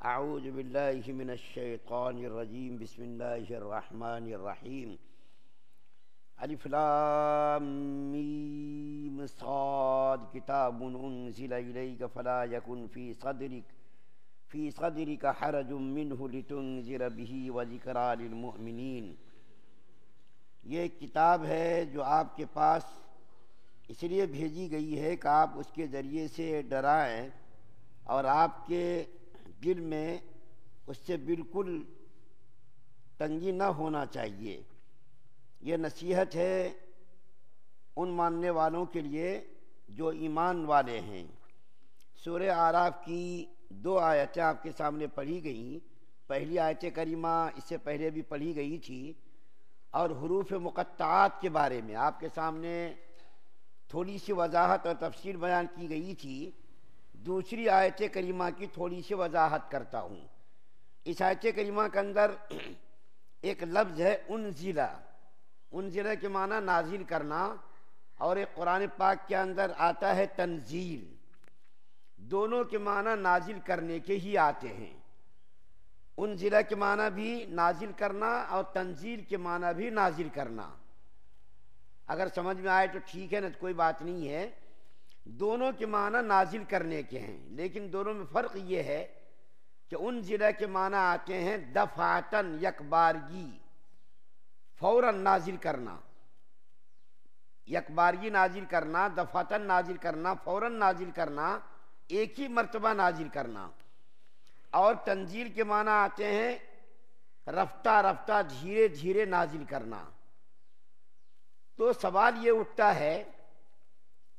أعوذ بالله من الشيطان الرجيم بسم الله الرحمن الرحيم ألف لام ميم صاد كتاب أنزل إليك فلا يكن في صدرك في صدرك حرج منه لتنذر به وذكرى للمؤمنين ये किताब है जो आपके पास इसलिए भेजी गई है कि आप उसके ज़रिए से डराएं और आपके दिल में उससे बिल्कुल तंगी ना होना चाहिए ये नसीहत है उन मानने वालों के लिए जो ईमान वाले हैं सूर्य आराफ की दो आयतें आपके सामने पढ़ी गई पहली आयत करीमा इससे पहले भी पढ़ी गई थी और हरूफ मुक़ात के बारे में आपके सामने थोड़ी सी वजाहत और तफसीर बयान की गई थी दूसरी आयत करीमा की थोड़ी सी वजाहत करता हूँ इस आयत करीमा के अंदर एक लफ्ज़ है उन ज़िला उन ज़िला के माना नाजिल करना और एक कुरान पाक के अंदर आता है तंजील दोनों के माना नाजिल करने के ही आते हैं उन ज़िला के माना भी नाजिल करना और तंजील के माना भी नाजिल करना अगर समझ में आए तो ठीक है ना तो कोई बात नहीं है दोनों के माना नाजिल करने के हैं लेकिन दोनों में फ़र्क ये है कि उन ज़िला के माना आते हैं दफातन यकबारगी फ़ौर नाजिल करना यकबारगी नाजिल करना दफातन नाजिल करना फ़ौर नाजिल करना एक ही मरतबा नाजिल करना और तंजील के माना आते हैं रफ्ता रफ्ता धीरे धीरे नाजिल करना तो सवाल ये उठता है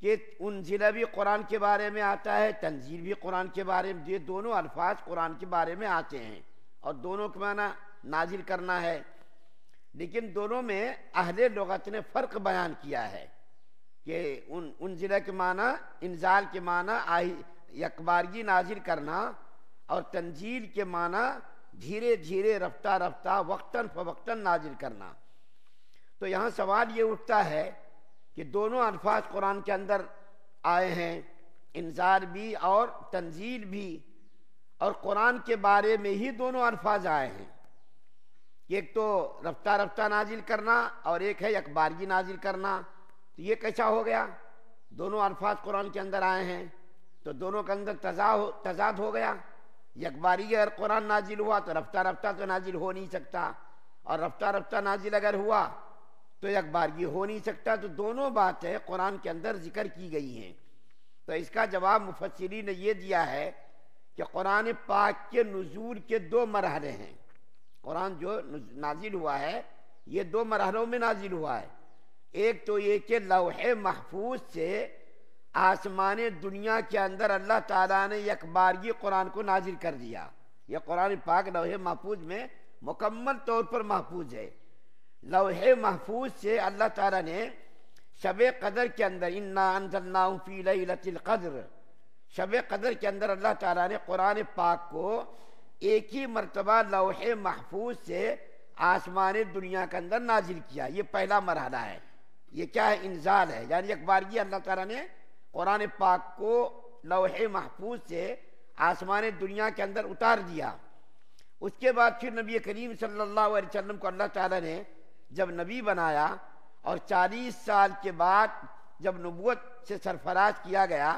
कि उनजिला भी कुरान के बारे में आता है तंजील भी कुरान के बारे में ये दोनों अल्फाज कुरान के बारे में आते हैं और दोनों के माना नाजिल करना है लेकिन दोनों में अहले लगत ने फ़र्क बयान किया है कि उन उनजिला के माना इंजाल के माना आही अकबारगी नाजिल करना और तंजील के माना धीरे धीरे रफ्ता रफ्ता वक्ता फ़वक्ता नाजिल करना तो यहाँ सवाल ये उठता है कि दोनों अल्फाज कुरान के अंदर आए हैं इंजार भी और तंजील भी और कुरान के बारे में ही दोनों अल्फाज आए हैं एक तो रफ्ता रफ्ता नाजिल करना और एक है अखबारगी नाजिल करना तो ये कैसा हो गया दोनों अल्फाज कुरान के अंदर आए हैं तो दोनों के अंदर तजा हो तजाद हो गया यकबारी अगर कुरान नाजिल हुआ तो रफ्ता रफ्ता तो नाजिल हो नहीं सकता और रफ्ता रफ्ता नाजिल अगर हुआ तो एक बार ये हो नहीं सकता तो दोनों बातें कुरान के अंदर जिक्र की गई हैं तो इसका जवाब मुफसरी ने यह दिया है कि कुरान पाक के नजूर के दो मरहले हैं कुरान जो नाजिल हुआ है ये दो मरहलों में नाजिल हुआ है एक तो ये कि लौहे महफूज से आसमान दुनिया के अंदर अल्लाह ताला ने यकबारगी कुरान को नाजिल कर दिया यह कुरान पाक लौह महफूज में मुकम्मल तौर पर महफूज है लौह महफूज से अल्लाह ताला ने शब कदर के अंदर इन्ना कदर शब कदर के अंदर अल्लाह ताला ने कुरान पाक को एक ही मरतबा लोहे महफूज से आसमान दुनिया के अंदर नाजिल किया ये पहला मरहला है ये क्या है इंजाल है यानी एक बार ये अल्लाह ताला ने कुरान पाक को लोहे महफूज से आसमान दुनिया के अंदर उतार दिया उसके बाद फिर नबी करीम सल्लल्लाहु अलैहि वसल्लम को अल्लाह ताला ने जब नबी बनाया और चालीस साल के बाद जब नबूत से सरफराज किया गया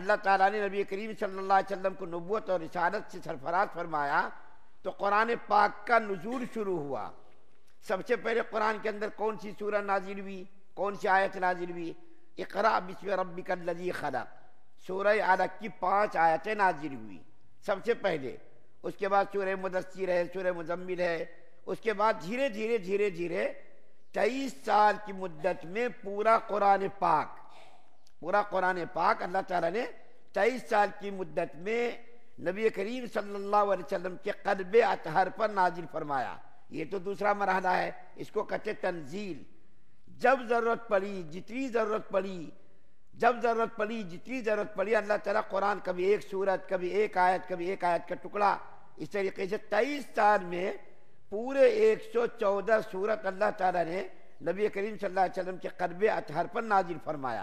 अल्लाह ताला ने नबी करीम सल्लल्लाहु अलैहि वसल्लम को नबूत और इशारत से सरफराज फरमाया तो कुरान पाक का नजूर शुरू हुआ सबसे पहले कुरान के अंदर कौन सी सूरह नाजिल हुई कौन सी आयत नाजिल हुई इकरा बिस्म रबी लजी खरा सूरह अलग की पाँच आयतें नाजिल हुई सबसे पहले उसके बाद सूर्य मुदस्सिर है सूर्य मुजम्मिल है उसके बाद धीरे धीरे धीरे धीरे तेईस साल की मुद्दत में पूरा कुरान पाक पूरा कुरान पाक अल्लाह ताला ने तेईस साल की मुद्दत में नबी करीम सल्लल्लाहु अलैहि वसल्लम के कदब अतहर पर नाजिल फरमाया ये तो दूसरा मरहला है इसको कहते तंजील जब ज़रूरत पड़ी जितनी ज़रूरत पड़ी जब ज़रूरत पड़ी जितनी ज़रूरत पड़ी अल्लाह ताला कुरान कभी एक सूरत कभी एक आयत कभी एक आयत का टुकड़ा इस तरीके से तेईस साल में पूरे 114 सूरत अल्लाह ताला ने नबी करीम सल्लल्लाहु अलैहि वसल्लम के कदब अतहर पर नाजिल फरमाया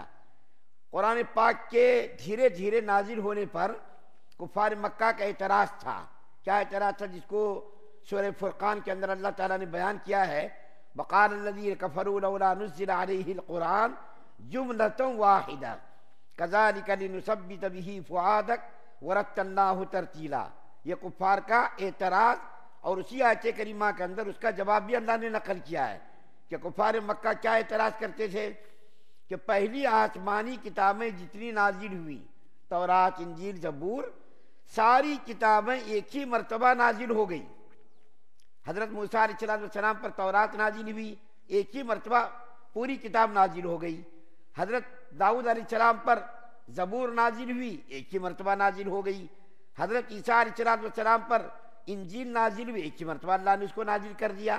कुरान पाक के धीरे धीरे नाजिल होने पर कुफार मक्का का एतराज़ था क्या एतराज़ था जिसको शुर फुरक़ान के अंदर अल्लाह ताला ने बयान किया है बकार कफ़रुल्लाकुरान जुमलतम वाहिदा कजालिकबी फ़ुआदक वरतल्ला तरतीला ये कुफार का एतराज़ और उसी आयत करीमा के अंदर उसका जवाब भी अल्लाह ने नकल किया है कि कुफार मक्का क्या एतराज़ करते थे कि पहली आसमानी किताबें जितनी नाजिल हुई तोरात इंजील जबूर सारी किताबें एक ही मरतबा नाजिल हो गई हज़रत मूसलाम पर तोरात नाजिल हुई एक ही मरतबा पूरी किताब नाजिल हो गई हज़रत दाऊद आसलाम पर जबूर नाजिल हुई एक ही मरतबा नाजिल हो गई हज़रत ईसा आसलाम पर इंजील नाजिल हुई एक ही मरतबा अल्लाह ने उसको नाजिल कर दिया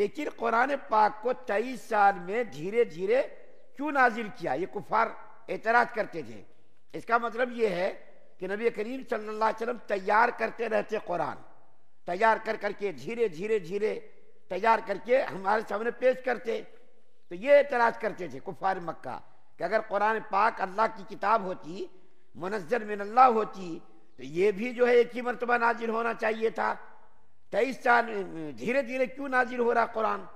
लेकिन कुरान पाक को तेईस साल में धीरे धीरे क्यों नाजिल किया ये कुफार एतराज करते थे इसका मतलब ये है कि नबी करीम सल्लल्लाहु अलैहि वसल्लम तैयार करते रहते कुरान तैयार कर करके धीरे धीरे धीरे तैयार करके हमारे सामने पेश करते तो ये एतराज करते थे कुफार मक्का कि अगर कुरान पाक अल्लाह की किताब होती मनजर मिनल्ला होती तो ये भी जो है एक ही मरतबा नाजिल होना चाहिए था तेईस तो साल धीरे धीरे क्यों नाजिल हो रहा कुरान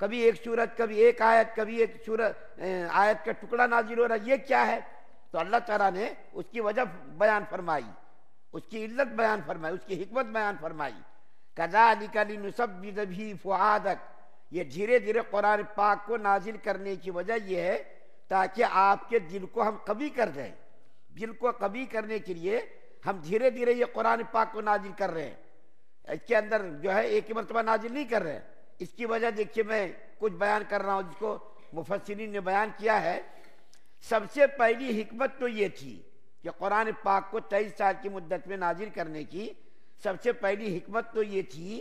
कभी एक सूरत कभी एक आयत कभी एक सूरत आयत का टुकड़ा नाजिल हो रहा ये क्या है तो अल्लाह तला ने उसकी वजह बयान फरमाई उसकी इल्लत बयान फरमाई उसकी हमत बयान फरमाई नुसबी फुआदक ये धीरे धीरे कुरान पाक को नाजिल करने की वजह यह है ताकि आपके दिल को हम कभी कर दें दिल को कभी करने के लिए हम धीरे धीरे ये कुरान पाक को नाजिल कर रहे हैं इसके अंदर जो है एक ही मरतबा नाजिल नहीं कर रहे इसकी वजह देखिए मैं कुछ बयान कर रहा हूँ जिसको मुफसरीन ने बयान किया है सबसे पहली हमत तो ये थी कि कुरान पाक को तेईस साल की मुद्दत में नाजिल करने की सबसे पहली हमत तो ये थी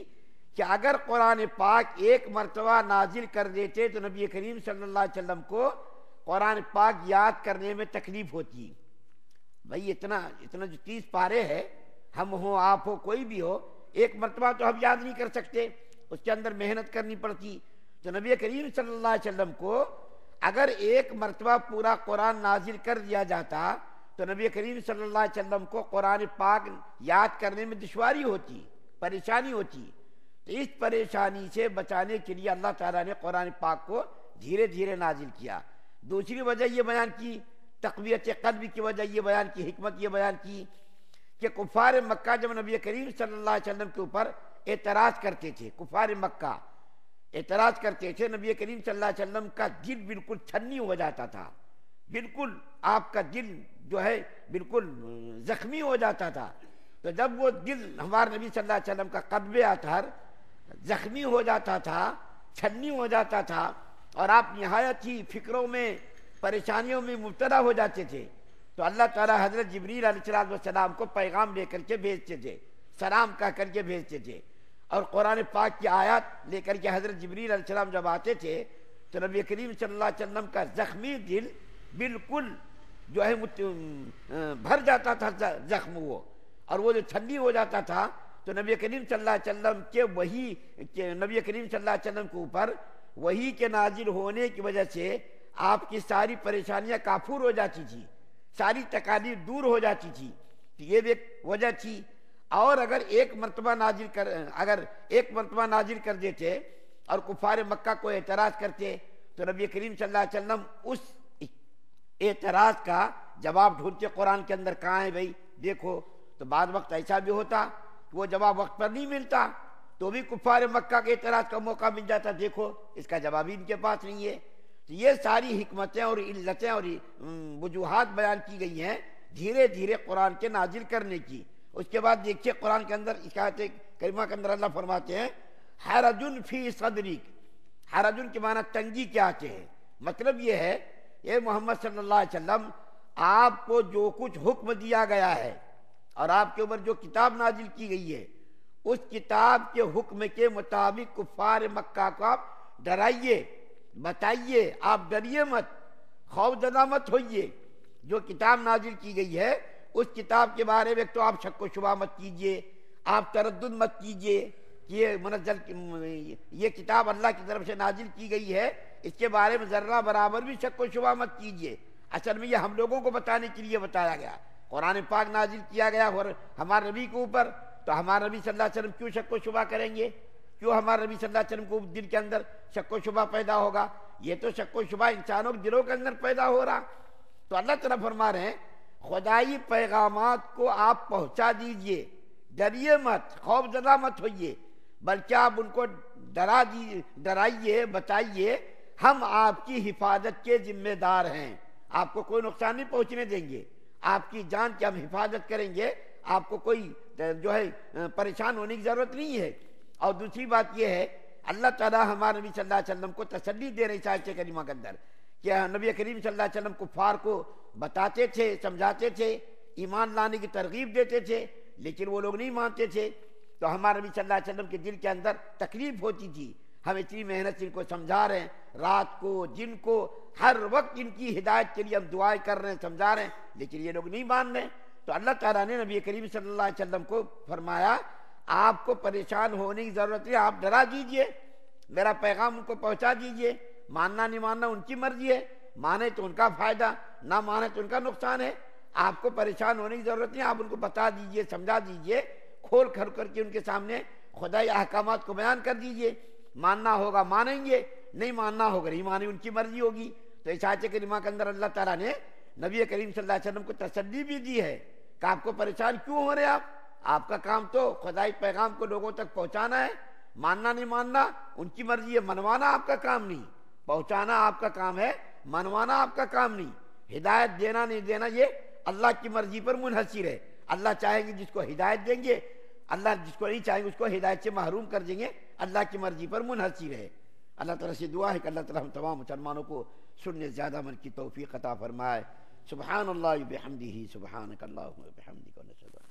कि अगर कुरान पाक एक मरतबा नाजिल कर देते तो नबी करीम सल्ला वम को कुरान पाक याद करने में तकलीफ होती भाई इतना इतना जो तीस पारे है हम हो आप हो कोई भी हो एक मरतबा तो हम याद नहीं कर सकते उसके अंदर मेहनत करनी पड़ती तो नबी करीम सल्लाम को अगर एक मरतबा पूरा कुरान नाजिल कर दिया जाता तो नबी करीम सल्लाम को कुरान पाक याद करने में दुशारी होती परेशानी होती तो इस परेशानी से बचाने के लिए अल्लाह तला ने कुरान पाक को धीरे धीरे नाजिल किया दूसरी वजह यह बयान की तकवीत कदम की वजह ये बयान की हमत ये बयान की कि कुफार मक्का जब नबी करीम सल्ला अलैहि के ऊपर एतराज़ करते थे कुफार मक्का एतराज़ करते थे नबी करीम सल्ला अलैहि का दिल बिल्कुल छन्नी हो जाता था बिल्कुल आपका दिल जो है बिल्कुल ज़ख्मी हो जाता था तो जब वो दिल हमारे नबी सल्लल्लाहु अलैहि का कदब अतहर ज़ख्मी हो जाता था छन्नी हो जाता था और आप नहायत ही फिक्रों में परेशानियों में मुबतला हो जाते थे तो अल्लाह ताला हजरत जबरील सलाम को पैगाम लेकर के भेजते थे सलाम कह करके भेजते थे और कुरान पाक की आयत लेकर के हजरत जबरील सलाम जब आते थे तो नबी करीम सल्लल्लाहु अलैहि वसल्लम का ज़ख्मी दिल बिल्कुल जो है भर जाता था जख्म वो और वो जो ठंडी हो जाता था तो नबी करीम सल्लल्लाहु अलैहि वसल्लम के वही के नबी करीम सल्लल्लाहु अलैहि वसल्लम के ऊपर वही के नाजिल होने की वजह से आपकी सारी परेशानियां काफूर हो जाती थी सारी तकालीफ दूर हो जाती थी तो ये भी एक वजह थी और अगर एक मरतबा नाजिर कर अगर एक मरतबा नाजिर कर देते और कुफार मक्का को एतराज़ करते तो नबी करीम सल्लल्लाहु उस एतराज़ का जवाब ढूंढते कुरान के अंदर कहाँ है भाई देखो तो बाद वक्त ऐसा भी होता तो वो जवाब वक्त पर नहीं मिलता तो भी कुफार मक्का के एतराज़ का मौका मिल जाता देखो इसका जवाब ही इनके पास नहीं है तो ये सारी हमतें और इल्लतें और वजूहत बयान की गई हैं धीरे धीरे कुरान के नाजिल करने की उसके बाद देखिए कुरान के अंदर शिकायत करीमा के अंदर अल्लाह फरमाते हैं हरजुन फी सदरिक हरजुन के माना तंगी क्या आते हैं मतलब ये है ये मोहम्मद सल्ला वम आपको जो कुछ हुक्म दिया गया है और आपके ऊपर जो किताब नाजिल की गई है उस किताब के हुक्म के मुताबिक कुफार मक्का को आप डराइए बताइए आप डरिए मत जदा मत होइए जो किताब नाजिल की गई है उस किताब के बारे में तो आप शक्को शुबा मत कीजिए आप तरद मत कीजिए कि ये मनजल ये किताब अल्लाह की तरफ से नाजिल की गई है इसके बारे में ज़र्रा बराबर भी शक्को शुबा मत कीजिए असल में ये हम लोगों को बताने के लिए बताया गया कुरान पाक नाजिल किया गया और हमारे नबी के ऊपर तो हमारे नबी सल्लल्लाहु क्यों वसल्लम क्यों शक्को शुबा करेंगे क्यों हमारे नबी सल्लल्लाहु को दिल के अंदर शक्को शुबा पैदा होगा ये तो शक्को शुबा इंसानों के दिलों के अंदर पैदा हो रहा तो अल्लाह तला फरमा रहे हैं खुदाई पैगाम को आप पहुंचा दीजिए डरिए मत खौफ जदा मत होइए बल्कि आप उनको डरा दी डराइए बताइए हम आपकी हिफाजत के जिम्मेदार हैं आपको कोई नुकसान नहीं पहुंचने देंगे आपकी जान की हम हिफाजत करेंगे आपको कोई जो है परेशान होने की ज़रूरत नहीं है और दूसरी बात यह है अल्लाह तला हमारे नबी सल्लल्लाहु को तसली दे रही शायद करीमा के अंदर कि नबी करीम सल्लल्लाहु कुफार को बताते थे समझाते थे ईमान लाने की तरगीब देते थे लेकिन वो लोग नहीं मानते थे तो हमारे नबी सल्लल्लाहु के दिल के अंदर तकलीफ होती थी हम इतनी मेहनत से इनको समझा रहे हैं रात को दिन को हर वक्त इनकी हिदायत के लिए हम दुआएं कर रहे हैं समझा रहे हैं लेकिन ये लोग नहीं मान रहे तो अल्लाह तला ने नबी करीम सल्लल्लाहु को फरमाया आपको परेशान होने की ज़रूरत है आप डरा दीजिए मेरा पैगाम उनको पहुंचा दीजिए मानना नहीं मानना उनकी मर्जी है माने तो उनका फ़ायदा ना माने तो उनका नुकसान है आपको परेशान होने की ज़रूरत नहीं आप उनको बता दीजिए समझा दीजिए खोल खर करके उनके सामने खुदाई अहकाम को बयान कर दीजिए मानना होगा मानेंगे नहीं मानना होगा नहीं माने उनकी मर्जी होगी तो इशात करीमा के अंदर अल्लाह तला ने नबी करीम सल्लल्लाहु को तसली भी दी है कि आपको परेशान क्यों हो रहे आप आपका काम तो खुदाई पैगाम को लोगों तक पहुंचाना है मानना नहीं मानना उनकी मर्जी है मनवाना आपका काम नहीं पहुंचाना आपका काम है मनवाना आपका काम नहीं हिदायत देना नहीं देना ये अल्लाह की मर्जी पर मुनहसर है अल्लाह चाहेंगे जिसको हिदायत देंगे अल्लाह जिसको नहीं चाहेंगे उसको हिदायत से महरूम कर देंगे अल्लाह की मर्जी पर मुनहसर है अल्लाह तला से दुआ है कि अल्लाह तला हम तमाम मुसलमानों को सुनने ज़्यादा मन की तोफ़ी अता फरमाए सुबहान बहमदी ही सुबहान बहमदी को